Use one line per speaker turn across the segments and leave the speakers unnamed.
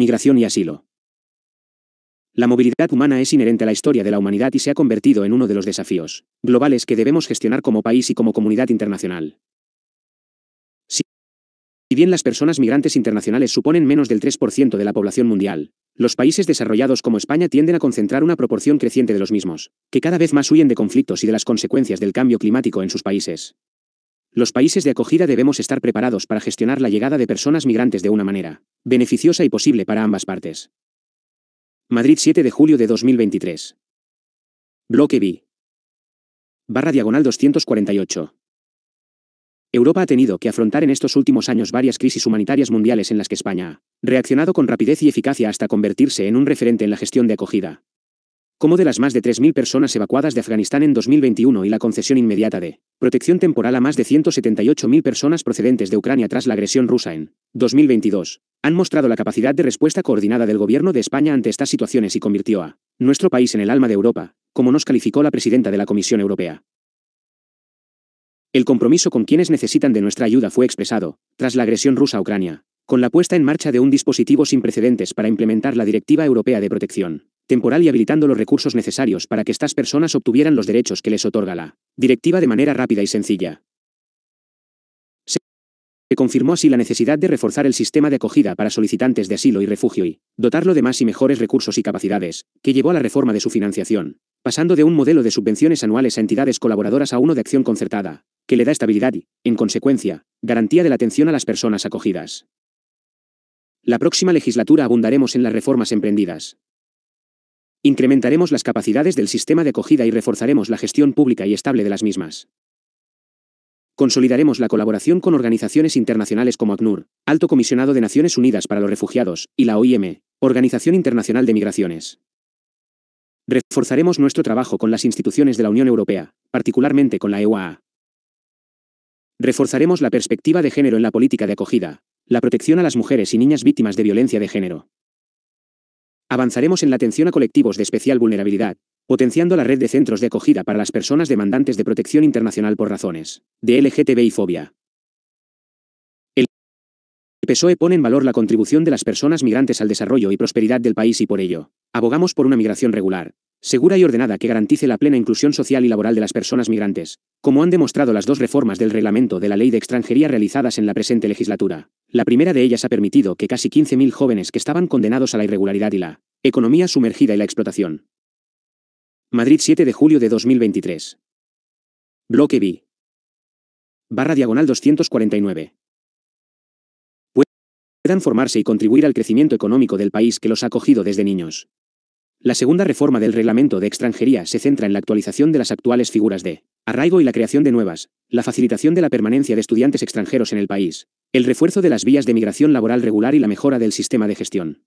migración y asilo. La movilidad humana es inherente a la historia de la humanidad y se ha convertido en uno de los desafíos globales que debemos gestionar como país y como comunidad internacional. Si bien las personas migrantes internacionales suponen menos del 3% de la población mundial, los países desarrollados como España tienden a concentrar una proporción creciente de los mismos, que cada vez más huyen de conflictos y de las consecuencias del cambio climático en sus países. Los países de acogida debemos estar preparados para gestionar la llegada de personas migrantes de una manera beneficiosa y posible para ambas partes. Madrid 7 de julio de 2023. Bloque B. Barra diagonal 248. Europa ha tenido que afrontar en estos últimos años varias crisis humanitarias mundiales en las que España ha reaccionado con rapidez y eficacia hasta convertirse en un referente en la gestión de acogida, como de las más de 3.000 personas evacuadas de Afganistán en 2021 y la concesión inmediata de protección temporal a más de 178.000 personas procedentes de Ucrania tras la agresión rusa en 2022, han mostrado la capacidad de respuesta coordinada del gobierno de España ante estas situaciones y convirtió a nuestro país en el alma de Europa, como nos calificó la presidenta de la Comisión Europea. El compromiso con quienes necesitan de nuestra ayuda fue expresado, tras la agresión rusa a Ucrania, con la puesta en marcha de un dispositivo sin precedentes para implementar la Directiva Europea de Protección temporal y habilitando los recursos necesarios para que estas personas obtuvieran los derechos que les otorga la directiva de manera rápida y sencilla. Se confirmó así la necesidad de reforzar el sistema de acogida para solicitantes de asilo y refugio y dotarlo de más y mejores recursos y capacidades, que llevó a la reforma de su financiación, pasando de un modelo de subvenciones anuales a entidades colaboradoras a uno de acción concertada, que le da estabilidad y, en consecuencia, garantía de la atención a las personas acogidas. La próxima legislatura abundaremos en las reformas emprendidas, Incrementaremos las capacidades del sistema de acogida y reforzaremos la gestión pública y estable de las mismas. Consolidaremos la colaboración con organizaciones internacionales como ACNUR, Alto Comisionado de Naciones Unidas para los Refugiados, y la OIM, Organización Internacional de Migraciones. Reforzaremos nuestro trabajo con las instituciones de la Unión Europea, particularmente con la EUA. Reforzaremos la perspectiva de género en la política de acogida, la protección a las mujeres y niñas víctimas de violencia de género. Avanzaremos en la atención a colectivos de especial vulnerabilidad, potenciando la red de centros de acogida para las personas demandantes de protección internacional por razones de LGTBI fobia. El PSOE pone en valor la contribución de las personas migrantes al desarrollo y prosperidad del país y por ello, abogamos por una migración regular, segura y ordenada que garantice la plena inclusión social y laboral de las personas migrantes, como han demostrado las dos reformas del reglamento de la ley de extranjería realizadas en la presente legislatura. La primera de ellas ha permitido que casi 15.000 jóvenes que estaban condenados a la irregularidad y la economía sumergida y la explotación. Madrid 7 de julio de 2023. Bloque B. Barra diagonal 249 puedan formarse y contribuir al crecimiento económico del país que los ha acogido desde niños. La segunda reforma del reglamento de extranjería se centra en la actualización de las actuales figuras de arraigo y la creación de nuevas, la facilitación de la permanencia de estudiantes extranjeros en el país, el refuerzo de las vías de migración laboral regular y la mejora del sistema de gestión.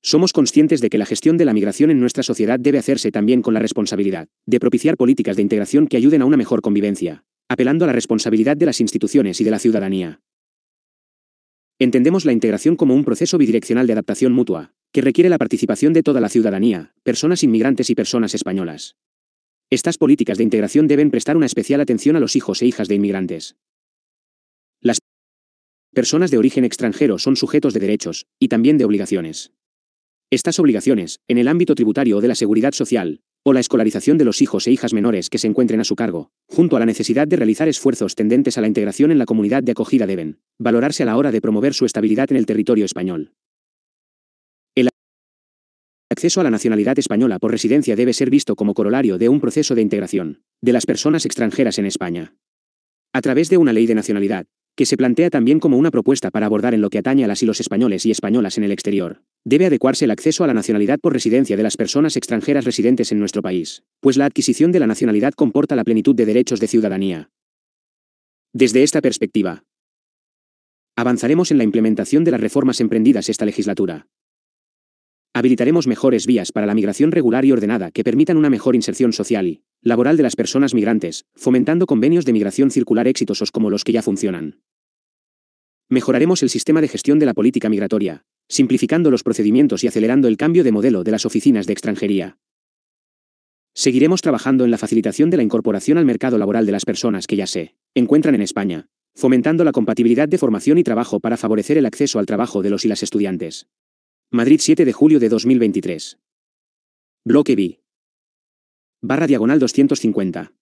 Somos conscientes de que la gestión de la migración en nuestra sociedad debe hacerse también con la responsabilidad de propiciar políticas de integración que ayuden a una mejor convivencia, apelando a la responsabilidad de las instituciones y de la ciudadanía. Entendemos la integración como un proceso bidireccional de adaptación mutua, que requiere la participación de toda la ciudadanía, personas inmigrantes y personas españolas. Estas políticas de integración deben prestar una especial atención a los hijos e hijas de inmigrantes. Las personas de origen extranjero son sujetos de derechos, y también de obligaciones. Estas obligaciones, en el ámbito tributario o de la seguridad social, o la escolarización de los hijos e hijas menores que se encuentren a su cargo, junto a la necesidad de realizar esfuerzos tendentes a la integración en la comunidad de acogida deben, valorarse a la hora de promover su estabilidad en el territorio español. El acceso a la nacionalidad española por residencia debe ser visto como corolario de un proceso de integración de las personas extranjeras en España. A través de una ley de nacionalidad, que se plantea también como una propuesta para abordar en lo que atañe a las y los españoles y españolas en el exterior, debe adecuarse el acceso a la nacionalidad por residencia de las personas extranjeras residentes en nuestro país, pues la adquisición de la nacionalidad comporta la plenitud de derechos de ciudadanía. Desde esta perspectiva, avanzaremos en la implementación de las reformas emprendidas esta legislatura, Habilitaremos mejores vías para la migración regular y ordenada que permitan una mejor inserción social y laboral de las personas migrantes, fomentando convenios de migración circular exitosos como los que ya funcionan. Mejoraremos el sistema de gestión de la política migratoria, simplificando los procedimientos y acelerando el cambio de modelo de las oficinas de extranjería. Seguiremos trabajando en la facilitación de la incorporación al mercado laboral de las personas que ya se encuentran en España, fomentando la compatibilidad de formación y trabajo para favorecer el acceso al trabajo de los y las estudiantes. Madrid 7 de julio de 2023. Bloque B. Barra diagonal 250.